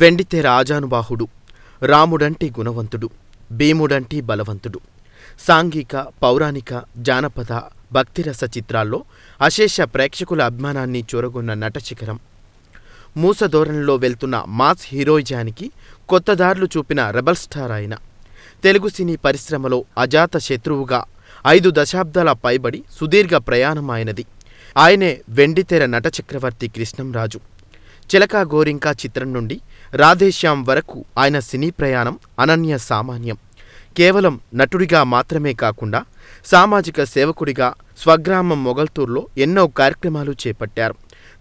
వెండితే రాజానుబాహుడు రాముడంటే గుణవంతుడు భీముడంటే బలవంతుడు సాంఘిక పౌరాణిక జానపద భక్తిరస చిత్రాల్లో అశేష ప్రేక్షకుల అభిమానాన్ని చూరగొన్న నటశిఖరం మూసధోరణిలో వెళ్తున్న మాస్ హీరోయిజానికి కొత్త చూపిన రెబల్ స్టార్ ఆయన తెలుగు సినీ పరిశ్రమలో అజాత శత్రువుగా ఐదు దశాబ్దాల పైబడి సుదీర్ఘ ప్రయాణం ఆయనది ఆయనే వెండితెర నటచక్రవర్తి కృష్ణంరాజు చిలక గోరింకా చిత్రం నుండి రాధేశ్యాం వరకు ఆయన సినీ ప్రయాణం అనన్య సామాన్యం కేవలం నటుడిగా మాత్రమే కాకుండా సామాజిక సేవకుడిగా స్వగ్రామం మొగల్తూర్లో ఎన్నో కార్యక్రమాలు చేపట్టారు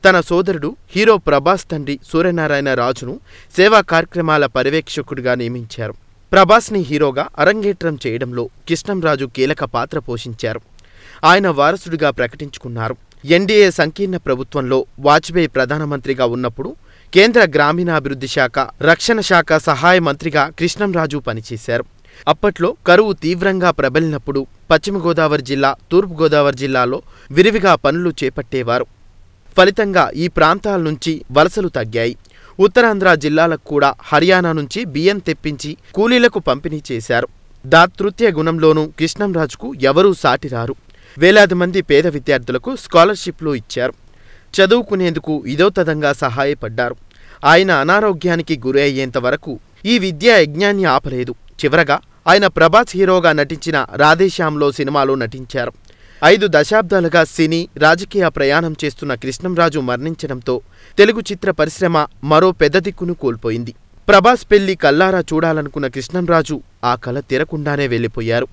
తన సోదరుడు హీరో ప్రభాస్ తండ్రి సూర్యనారాయణ రాజును సేవా కార్యక్రమాల పర్యవేక్షకుడిగా నియమించారు ప్రభాస్ని హీరోగా అరంగేట్రం చేయడంలో కృష్ణంరాజు కీలక పాత్ర పోషించారు ఆయన వారసుడిగా ప్రకటించుకున్నారు ఎన్డీఏ సంకీర్ణ ప్రభుత్వంలో వాజ్పేయి ప్రధానమంత్రిగా ఉన్నప్పుడు కేంద్ర గ్రామీణాభివృద్ధి శాఖ రక్షణ శాఖ సహాయ మంత్రిగా కృష్ణంరాజు పనిచేశారు అప్పట్లో కరువు తీవ్రంగా ప్రబలినప్పుడు పశ్చిమ గోదావరి జిల్లా తూర్పు గోదావరి జిల్లాలో విరివిగా పనులు చేపట్టేవారు ఫలితంగా ఈ ప్రాంతాల నుంచి వలసలు తగ్గాయి ఉత్తరాంధ్ర జిల్లాలకు కూడా హర్యానా నుంచి బియ్యం తెప్పించి కూలీలకు పంపిణీ చేశారు దాతృత్య గుణంలోనూ కృష్ణంరాజుకు ఎవరూ సాటిరారు వేలాది మంది పేద విద్యార్థులకు స్కాలర్షిప్లు ఇచ్చారు చదువుకునేందుకు తదంగా సహాయపడ్డారు ఆయన అనారోగ్యానికి గురి అయ్యేంత వరకు ఈ విద్యా యజ్ఞాన్ని ఆపలేదు చివరగా ఆయన ప్రభాస్ హీరోగా నటించిన రాధేశ్యామ్లో సినిమాలో నటించారు ఐదు దశాబ్దాలుగా సినీ రాజకీయ ప్రయాణం చేస్తున్న కృష్ణంరాజు మరణించడంతో తెలుగు చిత్ర పరిశ్రమ మరో పెద్ద దిక్కును కోల్పోయింది ప్రభాస్ పెళ్లి కల్లారా చూడాలనుకున్న కృష్ణంరాజు ఆ కళ తీరకుండానే వెళ్ళిపోయారు